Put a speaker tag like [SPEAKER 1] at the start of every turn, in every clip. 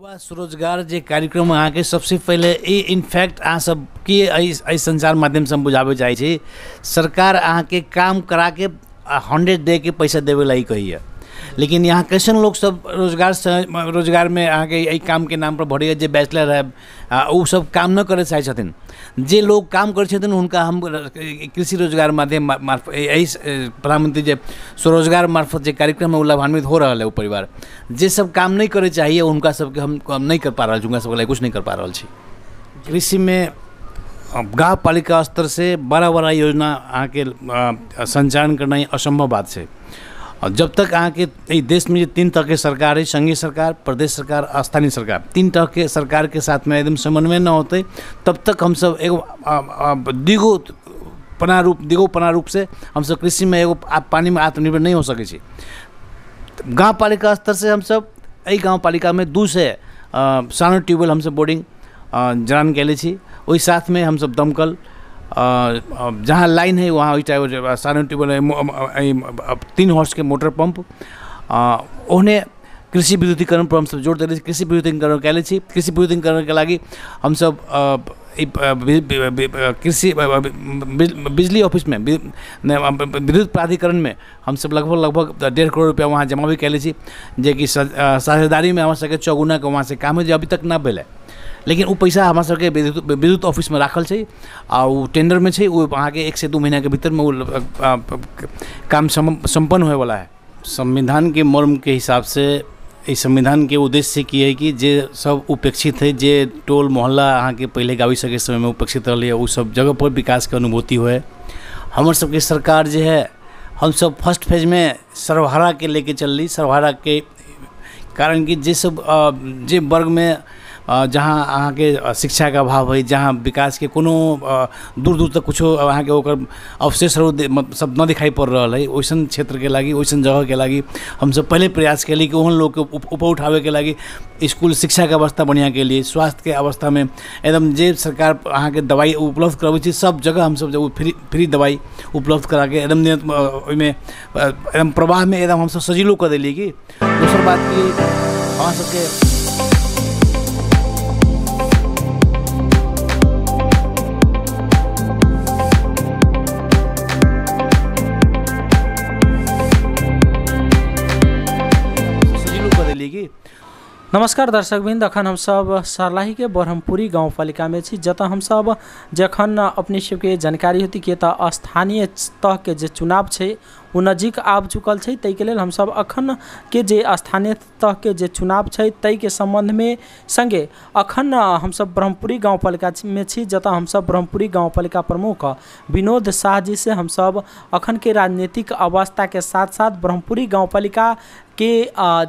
[SPEAKER 1] युवा स्वरोजगार जे कार्यक्रम अहाँके सबसे पहले ई इनफैक्ट अहाँ सबके एहि एहि सञ्चार माध्यमसँ हम बुझाबै चाहै छी सरकार अहाँके काम कराके हंड्रेड डे के पैसा देबै लागि कहैए लेकिन यहाँ कैसन लोग सब रोजगार में रोजगारमे काम के नाम पर भरैए जो बैचलर है ओ सब काम न करै चाहे जे लोग काम करै छथिन हम कृषि रोजगार माध्यम मार्फत एहि प्रधानमंत्री जे स्वरोजगार मार्फत जे कार्यक्रम है ओ लाभान्वित हो रहा है ओ परिवार जे सब काम नहीं करे चाहिए हुनका सबके हम, नहीं कर पा रहल छी सबके लिए कुछ नहीं कर पा रहा छी कृषि में गाँव पालिका स्तर से बड़ा बड़ा योजना अहाँके सञ्चालन करनाइ असम्भव बात है और जब तक अहाँके देश में जे तीन के सरकार है सङ्घीय सरकार प्रदेश सरकार स्थानीय सरकार तीन तरह के सरकार के साथ में एकदम समन्वय न होते तब तक हम सब एगो दिगो पना रूप दिगो पना रूप से कृषि में एगो पानी में आत्मनिर्भर नहीं हो सकै गाँव पालिका स्तर से हम सब एहि गाँव पालिका में दू सए सानो ट्यूबवेल हमसभ बोर्डिंग जरान वही साथ में हम सब दमकल जहाँ लाइन है वहाँ चाहे सारण ट्यूबवेल तीन हॉर्स के मोटर पंप उन्हें कृषि विद्युतीकरण पर हमसभ जोड़ देने कृषि विद्युतीकरण कृषि छी के विद्युतीकरणके हम सब कृषि बिजली ऑफिस में विद्युत प्राधिकरण में हमसभ लगभग लगभग डेढ़ करोड़ रुपया वहाँ जमा भी कएले साझेदारी में हमारे चौगुना के वहाँ से काम है जो अभी तक नहि भेलै लेकिन उ पैसा हमारे सबके विद्युत में राखल छै आ में टेंडरमे वो अहाँ के एक से दू भीतर में वो काम संपन्न सम्पन्न वाला है हिसाब से इस संविधान के उद्देश्य की है कि जे सब उपेक्षित है जे टोल मोहल्ला के पहले गाबी सके में उपेक्षित रही है सब विकास के अनुभूति हुए हमारे सबके सरकार जो है सब फर्स्ट फेज में सर्वहारा के लेके चल रही सर्वहारा के कारण कि जे वर्ग में जहाँ शिक्षा के अभाव है जहाँ विकास के कोनो दूर दूर तक कुछ अहाँ के अवशेष सब रहा है वैसा क्षेत्र के ओइसन वैसन जगह के जगहके हम सब पहले प्रयास कयली कि ओहन उठावे के लिए स्कूल शिक्षा के अवस्था बढ़िया स्वास्थ्य के अवस्था में एकदम जे सरकार के दवाई उपलब्ध करबै सब जगह सब फ्री फ्री दवाई उपलब्ध के एकदम ओहिमे एकदम में एकदम सब सजिलो कर देलियै कि दोसर बात कि अहाँ सबके
[SPEAKER 2] नमस्कार दर्शक बिंद अखन हम सब सरलाही के ब्रह्मपुरी गाँव पालिका में छी जत हम सब जखन अपने के जानकारी होती कि स्थानीय तह के जे चुनाव है वो नजदीक आ चुकल छै लिए हम सब अखन के जे स्थानीय के जे चुनाव के संबंध में संगे अखन सब ब्रह्मपुरी गाँव में छी हम सब ब्रह्मपुरी गाँव पालिका प्रमुख विनोद से हम सब अखन के राजनीतिक अवस्था के साथ साथ ब्रह्मपुरी गाँव पालिका के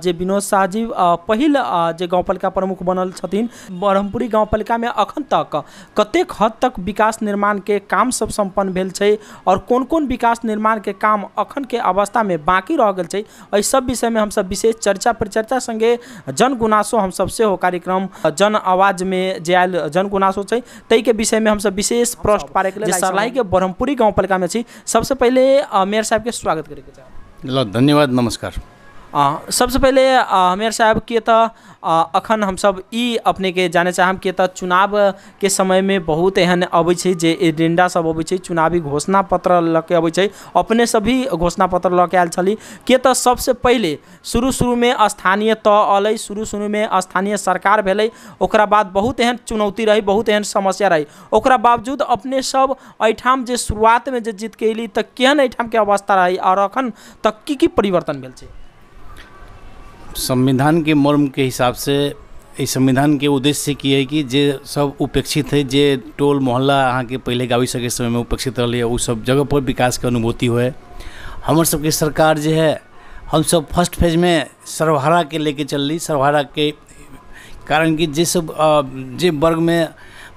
[SPEAKER 2] जे विनोद शाहजी पहिल जे गाउँपालिका प्रमुख बनल छथिन ब्रह्मपुरी गाउँपालिकामे अखन तक कतेक हद तक विकास निर्माणके काम सब सम्पन्न भेल छै आओर कोन कोन विकास निर्माणके काम अखनके अवस्थामे बाँकी रह गेल छै एहि सब विषयमे हमसब विशेष चर्चा परिचर्चा सङ्गे जनगुनासो हमसब सेहो कार्यक्रम जन आवाजमे जे आयल जनगुनासो छै ताहिके विषयमे हमसब विशेष प्रश्न पारेके लेल सर्लाहीके ब्रह्मपुरी गाउँपालिकामे छी सबसँ पहिले मेयर साहेबके स्वागत गरेको छ
[SPEAKER 1] ल धन्यवाद नमस्कार
[SPEAKER 2] सबसे पहले हमेर साहब किए था अखन हम सब ई अपने के जाने चाहम कि चुनाव के समय में बहुत एहन अब एजेंडा सब अब चुनावी घोषणा पत्र लऽ अब अपने सभी घोषणा पत्र लऽ आये छी छली के तऽ सबसँ शुरू में स्थानीय तय तो शुरू शुरू में स्थानीय सरकार भेलै ओकरा बाद बहुत एहन चुनौती रही बहुत एहन समस्या रही ओकरा बावजूद अपने सब जो शुरुआत में जीत के अली तऽ केहन के अवस्था रही और अखन तक की परिवर्तन भेल
[SPEAKER 1] संविधान के मर्म के हिसाब से इस संविधान के उद्देश्य की है कि जे सब उपेक्षित है जे टोल मोहल्ला अहाँके पहिले गावी समय में उपेक्षित रहलै ओ सब जगह पर विकास के अनुभूति हुए हमर सबके सरकार जो है हम सब फर्स्ट फेज में सर्वहारा के लेके चल रही सर्वहारा के कारण कि जे सब जे में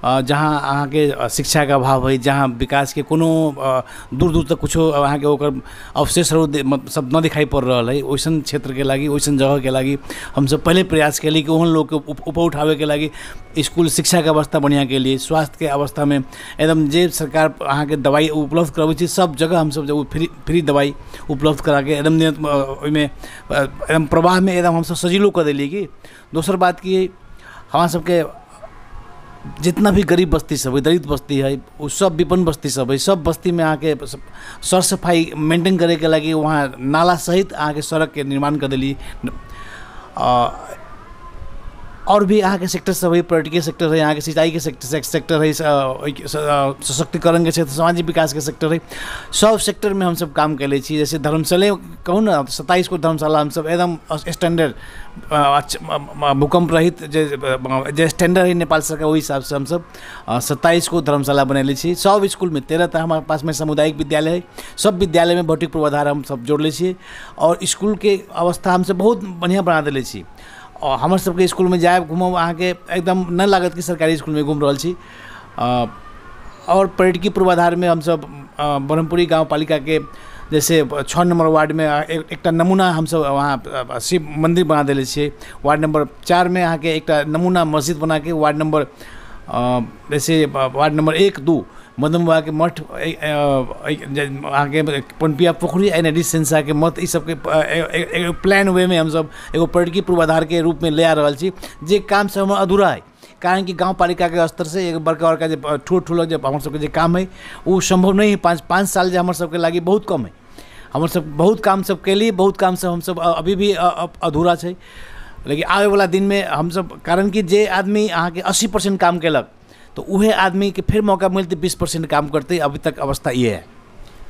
[SPEAKER 1] जहाँ शिक्षा के अभाव है जहाँ विकास के कोनो दूर दूर तक कुछ अहाँ के अवशेष सब रहा है वैसा क्षेत्र के लिए वैसन जगह के लिए हम सब पहले प्रयास कयली कि ओहन उठावे के लिए स्कूल इसकुल के अवस्था बढ़िया स्वास्थ्य के अवस्था में एकदम जे सरकार के दवाई उपलब्ध करबै सब जगह सब फ्री फ्री दवाई उपलब्ध करा के एकदम ओहिमे एकदम में एकदम सब सजिलो कर दिली कि दोसर बात कि हमारा सबके जितना भी गरीब बस्ती सब दलित बस्ती है वो सब विपन्न बस्ती सब है सब बस्ती में आके सर सफाई मेन्टेन करे के लागि उहाँ नाला सहित आके सडक के निर्माण कर दिली और भी यहाँ के सेक्टर सब है पर्यटकीय सेक्टर है यहाँ के सिंचाई के सेक्टर सेक्टर है सशक्तिकरण के क्षेत्र सामाजिक विकास के सेक्टर है सब सेक्टर में हम सब काम कर ले जैसे धर्मशाले कहूँ ना सत्ताईस को धर्मशाला हम सब एकदम स्टैंडर्ड भूकंप रहित जे स्टैंडर्ड है नेपाल सरकार वही हिसाब से हम सब सत्ताईस को धर्मशाला बनैले छी सब स्कूल में तेरह तरह हमारे पास में सामुदायिक विद्यालय है सब विद्यालय में भौतिक पूर्वाधार हम सब जोड़ ले और स्कूल के अवस्था हम सब बहुत बढ़िया बना दिले छी और स्कूल सबके जाए घूम घूमब के एकदम न लागत कि सरकारी स्कूल इसकुलमे घुमि और छी पूर्वाधार पर्यटकीय हम सब ब्रह्मपुरी गाँव पालिका के जैसे छः नंबर में एक नमूना हम सब वहाँ शिव मंदिर बना दिले वार्ड नंबर अहाँ के एक नमूना मस्जिद बना के वार्ड नंबर जैसे वार्ड नंबर एक दू के मठ आगे पनपिया पोखरी एन एडी सिंसा के मठ इस सबके प्लान वे में हम सब एगो पर्यटकी पूर्वाधार के रूप में ले आ रहा जे काम से हमारा अधूरा है कारण कि गाँव पालिका के स्तर से एक बड़का बड़का जो ठूल ठूल हमारे सबके काम है वो संभव नहीं है पाँच पाँच साल जो हमारे सबके बहुत कम है हम सब बहुत काम सब लिए बहुत काम सब हम सब अभी भी अधूरा है लेकिन आबे वाला दिन में हम सब कारण कि जे आदमी अहाँ के अस्सी परसेंट काम कलक तो वह आदमी के फिर मौका मिलते बीस परसेंट काम करते अभी तक अवस्था ये है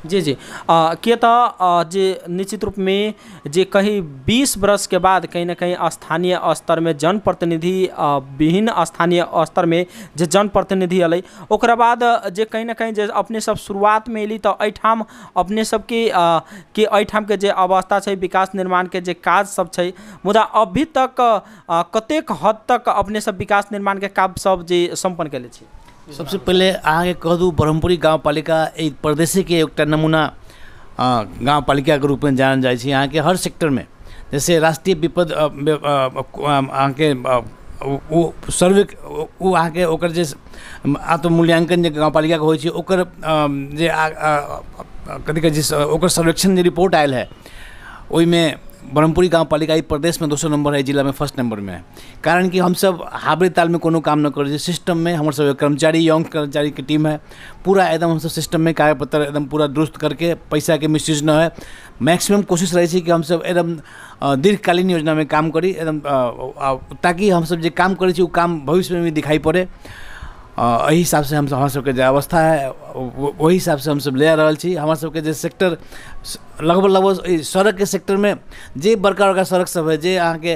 [SPEAKER 1] जी जी के त जे निश्चित
[SPEAKER 2] में जे बीस वर्ष के बाद कहीं ना कहीं स्थानीय स्तर में जनप्रतिनिधि विभिन्न स्थानीय में जे जनप्रतिनिधि अयलै ओकरा बाद जे कहीं ना कहीं जे अपने सब शुरुआत में अली तो अठाम अपने सबके के एहिठामके जे अवस्था है विकास के जे काज सब है मुदा अभी तक कतेक हद तक अपने सब विकास के काज सब जे सम्पन्न कयले
[SPEAKER 1] सबसे पहिले के कह दू ब्रह्मपुरी गाँव पालिका एक प्रदेश के एक नमूना गाँव रूप में जानल जाए छै के हर सेक्टर में जैसे राष्ट्रीय विपद अहाँके ओ सर्वे ओ के ओकर जे आत्ममूल्यांकन जे गाँव पालिका होइ छै ओकर जे कथी कहै छै ओकर सर्वेक्षण जे रिपोर्ट आयल है ओहिमे ब्रह्मपुरी गाँव पालिका प्रदेश में दोसर नंबर है जिला में फर्स्ट नंबर में है कारण कि हम सब हाबड़ी ताल में कोनो काम न करै सिस्टम में हमारे सब कर्मचारी यौंग कर्मचारी की टीम है पूरा एकदम हम सब सिस्टम में कागज पत्र एकदम पूरा दुरुस्त करके पैसा के मिसयूज न है मैक्सिमम कोशिश रहे कि हम सब एकदम दीर्घकालीन योजना में काम करी एकदम ताकि हम सब जो काम करै छी काम भविष्य में भी दिखाई पड़े एहि हिसाब से हमरासभके जे अवस्था है हिसाब से हम सब ले रहा छी हमरासभके जे सेक्टर लगभग लगभग सड़क के सेक्टर में जे बड़का बड़का सब है जे के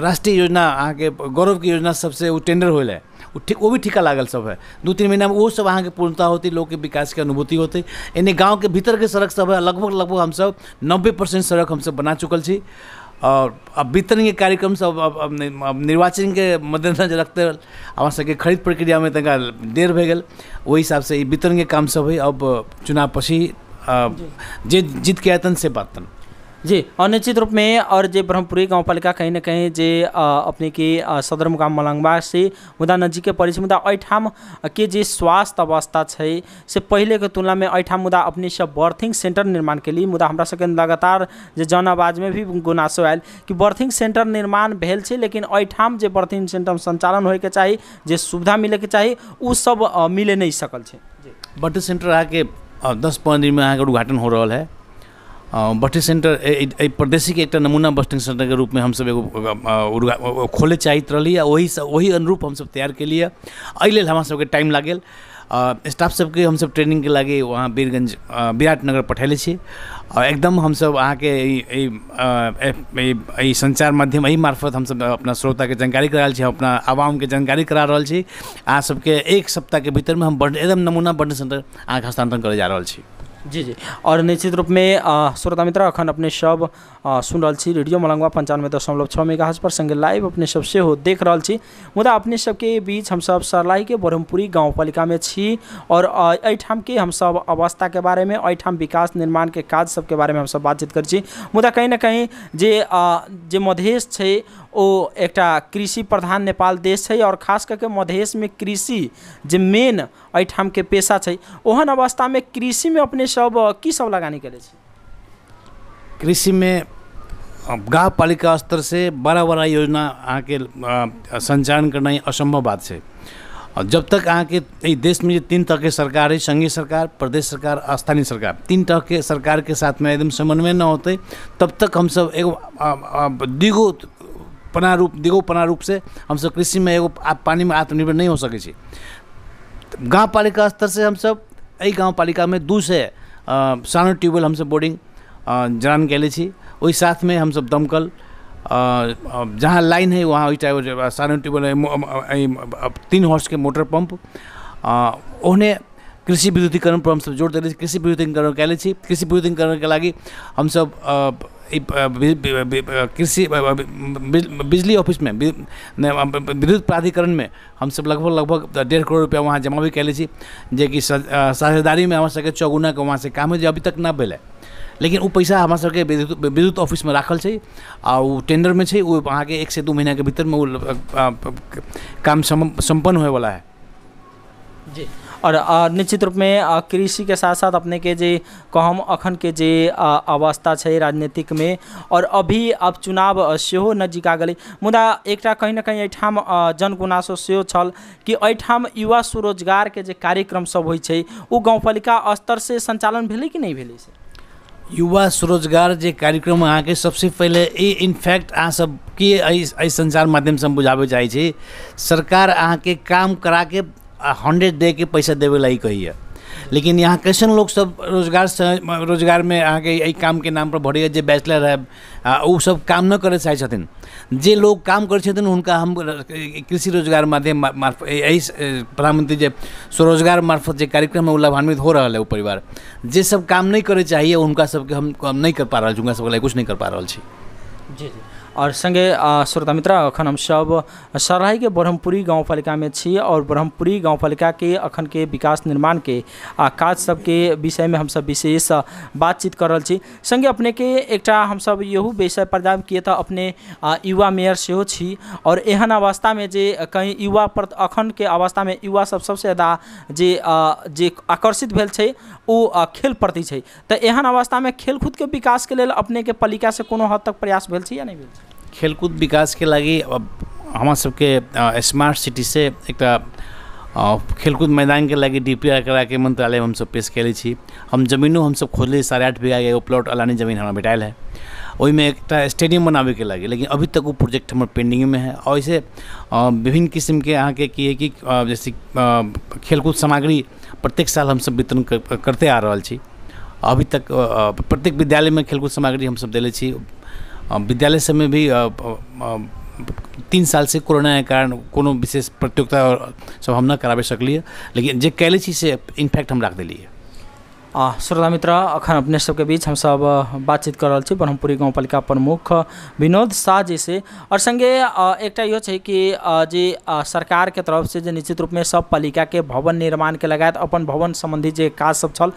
[SPEAKER 1] राष्ट्रीय योजना गौरव की योजना सबसे वो टेंडर होल है ठीक वो भी ठीका लागल सब है दू तीन महीना में वो सब अहाँ के पूर्णता होती लोग के विकास के अनुभूति होते यानी गाँव के भीतर के सड़क सब है लगभग लगभग सब नब्बे परसेंट सड़क सब बना चुकल छी और अब वितरणीय कार्यक्रम सब अब निर्वाचन के मद्देनजर रखते हमारे हमारा सबके खरीद प्रक्रिया में तनिका देर भए वही हिसाब से वितरण के काम सब है अब चुनाव पशी जे जीत के आयतन से बातन
[SPEAKER 2] जी और निश्चित रूप में और जे ब्रह्मपुरी गाँव पालिका कहीं ना कहीं जे अपने के सदर मुकाम मलंगवा से मुदा नजिकै पड़े छै मुदा एहिठाम के जे स्वास्थ्य अवस्था है से पहले के तुलना में अठाम मुदा अपनेसँ बर्थिंग सेन्टर निर्माणके लिए मुदा हमरा सभके लगातार जे जन में भी गुनासो आयल कि बर्थिंग सेन्टर निर्माण भेल छै लेकिन एहिठाम जे बर्थिंग सेन्टर सञ्चालन होइके चाही जे सुविधा मिलैके चाही ओ सब मिले नहीं सकल छै
[SPEAKER 1] बर्थिंग सेन्टर आके दस पंद्रह दिन में अगर उद्घाटन हो रहा है बस्टिंग सेंटर प्रदेशी के एक नमूना बस्टिंग सेंटर के रूप में हम सब एगो खोले चाहत रही आ वही वही अनुरूप सब तैयार के लिए एहि लेल सबके टाइम लागल स्टाफ सबके हम सब ट्रेनिंग के लागे वहाँ बीरगंज विराटनगर पठेले एकदम हम सब हमसब अहाँके संचार माध्यम एहि मार्फत हमसब अपना के जानकारी करा रहल छी अपना आवामके जानकारी करा रहल छी अहाँ सबके एक सप्ताहके भीतरमे हम एकदम नमूना बर्ड सेन्टर अहाँके हस्तान्तरण करै जा रहा छी जी जी और निश्चित रूप में श्रोता मित्र
[SPEAKER 2] अखन अपने सब सुन रहा रेडियो मलंगवा पंचानवे दशमलव छः मेगा पर संगे लाइव अपने सब सेहो देख रहा मुदा अपने सबके बीच हम सब सरलाई के ब्रह्मपुरी गाँव पालिका में छी और अठाम के हम सब अवस्था के बारे में अठाम विकास निर्माण के काज सबके बारे में हम सब बातचीत कर मुदा कहीं ना कहीं जे जे मधेश है ओ एक कृषि प्रधान नेपाल देश है और खास करके मधेश में कृषि जे मेन अठाम के पेशा है ओहन अवस्था में कृषि में अपने सब की सब लगानी करै
[SPEAKER 1] कृषि में गाँव पालिका स्तर से बड़ा बड़ा योजना अहाँ के संचालन करना असंभव बात है जब तक अहाँ के देश में तीन तरह के सरकार है संघीय सरकार प्रदेश सरकार स्थानीय सरकार तीन तरह के सरकार के साथ में एकदम समन्वय न होते तब तक हम सब एगो दिगो पना रूप दिगो पना रूप से हम सब कृषि में एगो पानी में आत्मनिर्भर नहीं हो सके गाँव पालिका स्तर से हम सब एहि गाँव पालिका में दू से सानो ट्युबवेल हमसभ बोर्डिङ जरान कयले साथ में हम सब दमकल जहाँ लाइन है वहाँ ओहिटा सानो ट्यूबवेल तीन हॉर्स के मोटर पम्प ओहने कृषि विद्युतीकरण पर सब जोड़ देने कृषि विद्युतीकरण कए कृषि विद्युतीकरण के विद्युतीकरणके हम सब कृषि बिजली ऑफिस में विद्युत प्राधिकरण में हम सब लगभग लगभग डेढ़ करोड़ रुपया वहाँ जमा भी कएले साझेदारी में हमारे चौगुना के वहाँ से काम है जे अभी तक नहि भेलै लेकिन वो पैसा हमारे विद्युत ऑफिस में राखल है आ अहाँ के एक से दो महीना दू भीतर में वो काम होने वाला है जी और
[SPEAKER 2] निश्चित रूप में कृषि के साथ साथ के जे कहम के जे अवस्था राजनीतिक में और अभी अब चुनाव से नजिक आ गए मुदा एक कहीं ना कहीं अठाम जनगुनासो सेहो कि अठाम युवा स्वरोजगार के कार्यक्रम सब हो गाँवपालिका स्तर से संचालन भले कि नहीं से
[SPEAKER 1] युवा स्वरोजगार जो कार्यक्रम के सबसे पहले ये इनफैक्ट अहाँ सबके एहि एहि सञ्चार माध्यमसँ हम बुझाबै चाहै छी सरकार अहाँके काम हंड्रेड दे के पैसा देवे लाई कहिए लेकिन यहाँ कैसन लोग सब रोजगार से रोजगार में यही काम के नाम पर भरैए जो बैचलर है ओ सब काम न करे चाहे छथिन जे लोग काम करै छथिन हुनका हम कृषि रोजगार माध्यम मार्फत एहि प्रधानमंत्री जे स्वरोजगार मार्फत जे कार्यक्रम है ओ लाभान्वित हो रहा है वो परिवार जे सब काम नहीं करे चाहिए हुनका सबके हम, नहीं कर पा रहल छी हुनका सबके कुछ नहीं कर पा रहल छी जी जी और संगे श्रोता मित्र अखन हम सब
[SPEAKER 2] सराही के ब्रह्मपुरी गाँव में छी और ब्रह्मपुरी गाँव पालिका के अखन के विकास निर्माण के आ काज सबके हम सब विशेष बातचीत कर रहल छी संगे अपने के एक हम सब यू विषय प्रदान किए तो अपने युवा मेयर से और एहन में जे कहीं युवा पर अवस्था में युवा सब सबसे ज्यादा जे जे आकर्षित भेल छै ओ खेल प्रति छै तऽ एहन के लिए अपने के पालिका से कोनो हद तक प्रयास भेल छै या नहीं भेल छै
[SPEAKER 1] खेलकूद विकास के लगी हमारे स्मार्ट सिटी से एक खेलकूद मैदान के लगी डी पी आर करा के मंत्रालय में सब पेश कैल हम जमीनों सब खोजले साढ़े आठ बीघा एगो प्लॉट अलानी जमीन हमें भेटाएल है में एक स्टेडियम बनाबे के लगे लेकिन अभी तक वो प्रोजेक्ट हमारे पेंडिंग में है और ऐसे विभिन्न किस्म के अहाँ के कि जैसे खेलकूद सामग्री प्रत्येक साल हम सब वितरण करते आ रहा अभी तक प्रत्येक विद्यालय में खेलकूद सामग्री हम सब दिले विद्यालय सब में भी तीन साल से कोरोना के कारण कोनो विशेष प्रतियोगिता सब हम न कराबे सकलिए लेकिन जे कैले छी से इनफैक्ट हम राख देलिए
[SPEAKER 2] श्रोता मित्र अखन अपने सबके बीच हम सब बातचीत कर रही ब्रह्मपुरी गाँव पालिका प्रमुख विनोद शाह जी से और संगे एक यो कि जे सरकार के तरफ से जे निश्चित रूप में सब पालिका के भवन निर्माण के लगात अपन भवन संबंधी जे काज सब छल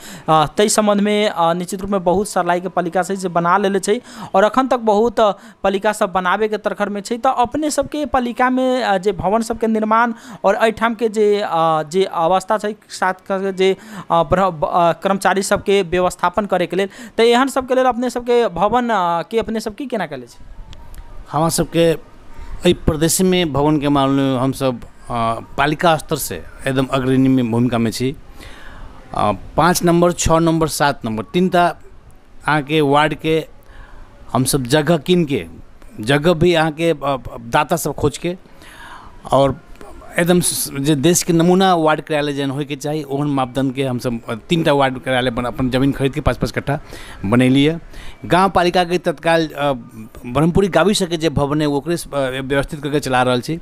[SPEAKER 2] ते संबंध में निश्चित रूप में बहुत सरलाई के पालिका से बना ले और अखन तक बहुत पालिका सब बनाबे के तरखर में तो अपने सबके पालिका में जे भवन सबके निर्माण और अठाम के जे जे अवस्था छै साथ जे कर्मचारी कर्मचारी सबके व्यवस्थापन करे के लेल तो एहन सबके लेल अपने सबके भवन के अपने सब की केना कयले छी
[SPEAKER 1] हमरा सबके एहि मामले में हम सब पालिका स्तर से एकदम अग्रणी भूमिका में छी पाँच नंबर छः नंबर सात नंबर तीन टा नम्बर वार्ड के हम सब जगह के जगह भी अहाँ के दाता सब खोज के और एकदम देश के नमूना वार्ड कार्यालय जन हो चाहिए ओहन मापदंड के हम सब तीन टा वार्ड कार्यालय बन अपन जमीन के पाँच पाँच कट्ठा है गाँव पालिका के तत्काल ब्रह्मपुरी सके जो भवन है ओकरे व्यवस्थित करके चला रहा है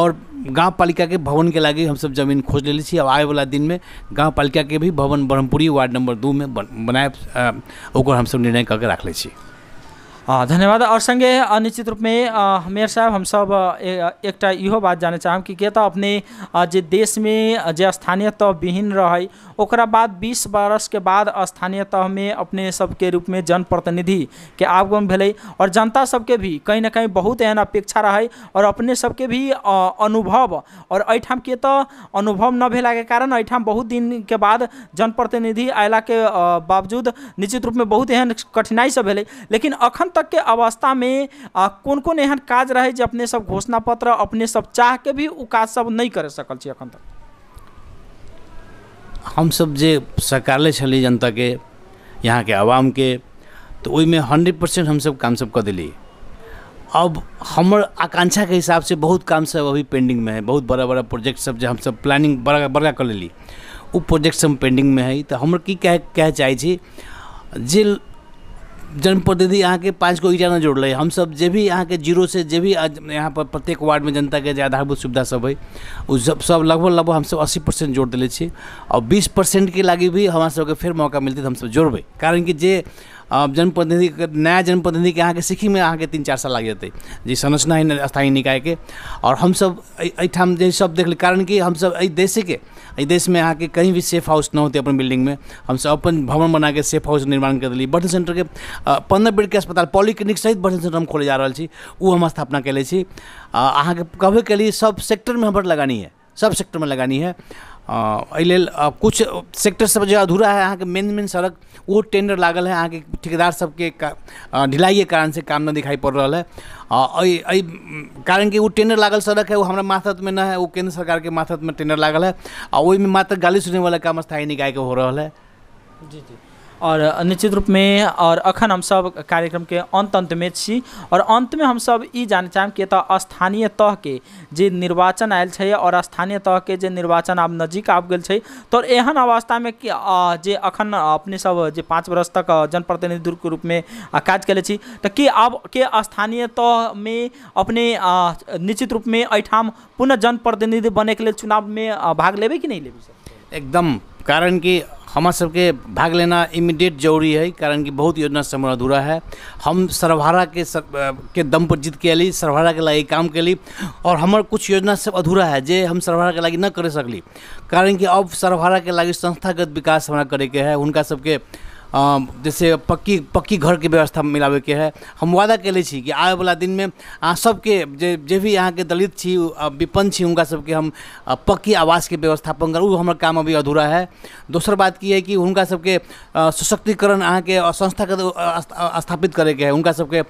[SPEAKER 1] और गाँव पालिका के भवन के लागे सब जमीन खोज ले छी अब आए वाला दिन में गाँव पालिका के भी भवन ब्रह्मपुरी वार्ड नंबर दू में बनाए ओकर सब निर्णय करके राखले छी
[SPEAKER 2] धन्यवाद और संगे
[SPEAKER 1] निश्चित रूप में मेयर साहब हम सब
[SPEAKER 2] एक इो बात जानना चाहब कि के तो अपने जे देश में जे स्थानीय तह विहीन रहे ओकरा बाद बीस बरस के बाद स्थानीय तह में अपने सबके रूप में जनप्रतिनिधि के आगमन भले और जनता सबके भी कहीं ना कहीं बहुत एहन अपेक्षा रहे और अपने सबके भी अनुभव और अठाम के तो अनुभव न भेला के कारण अठाम बहुत दिन के बाद जनप्रतिनिधि अला के बावजूद निश्चित रूप में बहुत एहन कठिनाई सब लेकिन अखन तक के अवस्था में कौन कौन एहन काज रहे जो अपने सब घोषणा पत्र अपने सब चाह के भी उ काज सब नहीं कर सकल छी अखन तक
[SPEAKER 1] हम सब जे सरकारले छली जनता के यहाँ के आवाम के तो में हंड्रेड परसेंट हम सब काम सब कर दिली अब हमर आकांक्षा के हिसाब से बहुत काम सब अभी पेंडिंग में है बहुत बड़ा बड़ा प्रोजेक्ट सब जो हम सब प्लानिंग बड़ा बड़ा कर ली वो प्रोजेक्ट सब पेंडिंग में है तो हम की कह कह चाहे जे जनप्रतिनिधि के पाँच गो इटा जोड़ल हम सब जो भी जीरो से जो भी पर प्रत्येक वार्ड में जनता के आधारभूत सुविधासभ हइ सब सब लगभग लगभग हम सब अस्सी परसेंट जोड़ देने और बीस परसेंट के लागि भी हमारे फिर मौका मौका तो हम सब जोड़बै कारण कि जे जनप्रतिनिधि नया जनप्रतिनिधि के में अहाँ के तीन चार साल लग जेतै जी संरचना हइ स्थायी और हम हमसभ एहिठाम जे देख ली कारण कि हम हमसभ एहि के एहि अहाँ के कहीं भी सेफ हाउस न होते अपन हम सब अपन भवन के सेफ हाउस निर्माण कर देली बर्थ पंद्रह बेड के अस्पताल पॉलिक्लिनिक सहित बर्थ सेंटर हम खोले जा रहा छी ओ हम स्थापना कयले छी कहे कहबे सब सेक्टर में हमर लगानी है सब में लगानी है एहि लेल किछु सेक्टरसभ जे अधूरा हइ अहाँके मेन मेन सड़क ओ टेंडर लागल हइ अहाँके ठेकेदार सबके ढिलाई के कारण से काम न दिखाई पड़ रहा है कारण कि ओ टेंडर लागल सड़क है वो ओ हमरा में न है वो केंद्र सरकारके माथतमे टेंडर लागल है आ ओहिमे मात्र गाली सुनने वाला काम स्थायी निकाय के हो रहल है जी जी और निश्चित रूप में और अखन हम सब
[SPEAKER 2] कार्यक्रम के अंत अंत में छी और अंत में हम सब ई जान चाहब कि स्थानीय तह के जे निर्वाचन आयल छै और स्थानीय तह के जे निर्वाचन आब नजदीक आब गेल छै तो एहन में कि जे अखन अपने सब जे पाँच वर्ष तक जनप्रतिनिधि के रूप में काज केले छी कि आब के स्थानीय तह में अपने निश्चित रूप में
[SPEAKER 1] अठाम पुनः
[SPEAKER 2] जनप्रतिनिधि बने के लिए चुनाव में भाग लेबे
[SPEAKER 1] कि नहीं लेबे सर एकदम कारण कि हमार सबके भाग लेना इमीडिएट जरूरी है कारण कि बहुत योजना समय अधूरा है हम सरभारा के सर, के दम पर जीत के लिए सरभारा के लिए काम के लिए और हमारे कुछ योजना सब अधूरा है जे हम सरभारा के लागी ना कर सकली कारण कि अब सरभारा के लागी संस्थागत विकास हमारा करे के है उनका सबके जैसे पक्की पक्की घर के व्यवस्था के है हम वादा कि आए कि दिन में अहाँ सबके जे भी भी के दलित छी विपन्न छी हुनका सबके हम पक्की आवास के व्यवस्थापन करू ओ काम अभी अधूरा है दोसर बात की है कि हुनका सबके सशक्तिकरण संस्था संस्थागत स्थापित करे के है हुनका सबके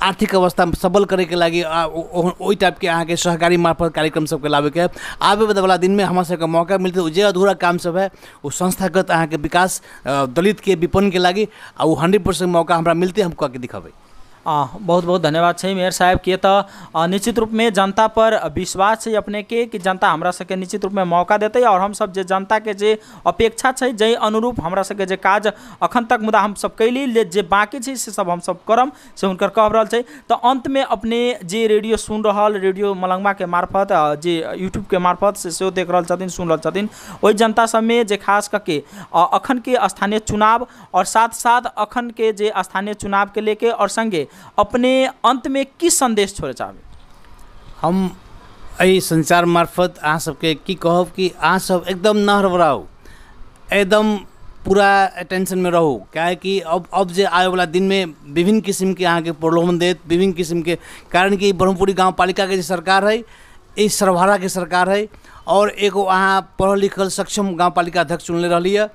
[SPEAKER 1] आर्थिक अवस्था सबल करे करैके लागि ओहि टाइपके के सहकारी मार्फत कार्यक्रम सभके के है वाला दिन हमरा सभके मौका मिलते जे अधूरा काम सब है वो संस्थागत के विकास दलित के विपन्न के लागि आ हंड्रेड परसेंट मौका हमरा मिलते हम कऽ के दिखबै
[SPEAKER 2] आ, बहुत बहुत धन्यवाद छै मेयर साहब के त तो। निश्चित में जनता पर विश्वास है अपने के कि जनता हमरा सके निश्चित में मौका देते और हम जे जनता जे अपेक्षा है जे अनुरूप हमरा सबके जे काज अखन तक मुदा हम सब कैली जे बाकी छै से सब सब करम से हर कह रहा है तो अंत में अपने जे रेडियो सुन रहा रेडियो के मार्फत जे के मार्फत से देख रहा सुन रहा वही ओहि जनता में जे खास अखन के स्थानीय चुनाव और साथ साथ के जे स्थानीय चुनाव के लेके
[SPEAKER 1] और संगे अपने अंत में की संदेश छोड़य चाहबै हम एहि संचार मार्फत अहाँ सबके की कहब कि अहाँ सब एकदम नहरबराउ एकदम पूरा अटेंशन में रहू कि अब अब जे दिन में विभिन्न किसिमके अहाँके प्रलोभन देत विभिन्न के कारण कि ब्रह्मपुरी गाँव पालिका के सरकार है हइ सरभारा के सरकार है और एगो अहाँ पढ़ल लिखल सक्षम गाँव पालिका अध्यक्ष चुनले रही है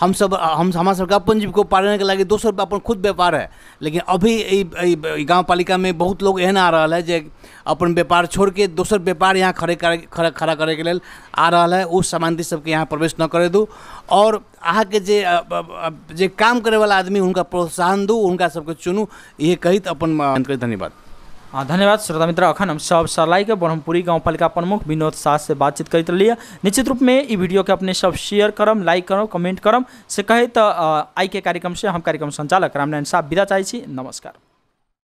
[SPEAKER 1] हम सब हम हमारा सरकार अपन जीविको पालन के लगे दोसर अपन खुद व्यापार है लेकिन अभी गाँव पालिका में बहुत लोग एहन आ रहा है जे अपन व्यापार छोड़ के दोसर व्यापार यहाँ खड़े खड़ा खड़ा करे के लिए आ रहा है उस सामानी सबके यहाँ प्रवेश न करे दू और अहा के जे जे काम करे वाला आदमी उनका प्रोत्साहन दू उनका सबके चुनू ये कहित अपन धन्यवाद
[SPEAKER 2] धन्यवाद श्रोता मित्र अखन हम सब सरलाई के ब्रह्मपुरी गाँव पालिका प्रमुख विनोद शाह से बातचीत करित लिए निश्चित रूप में ई वीडियो के अपने सब शेयर करम लाइक करम कमेंट करम से कहे तो आई के कार्यक्रम से हम कार्यक्रम संचालक रामनारायण साहब विदा चाहे नमस्कार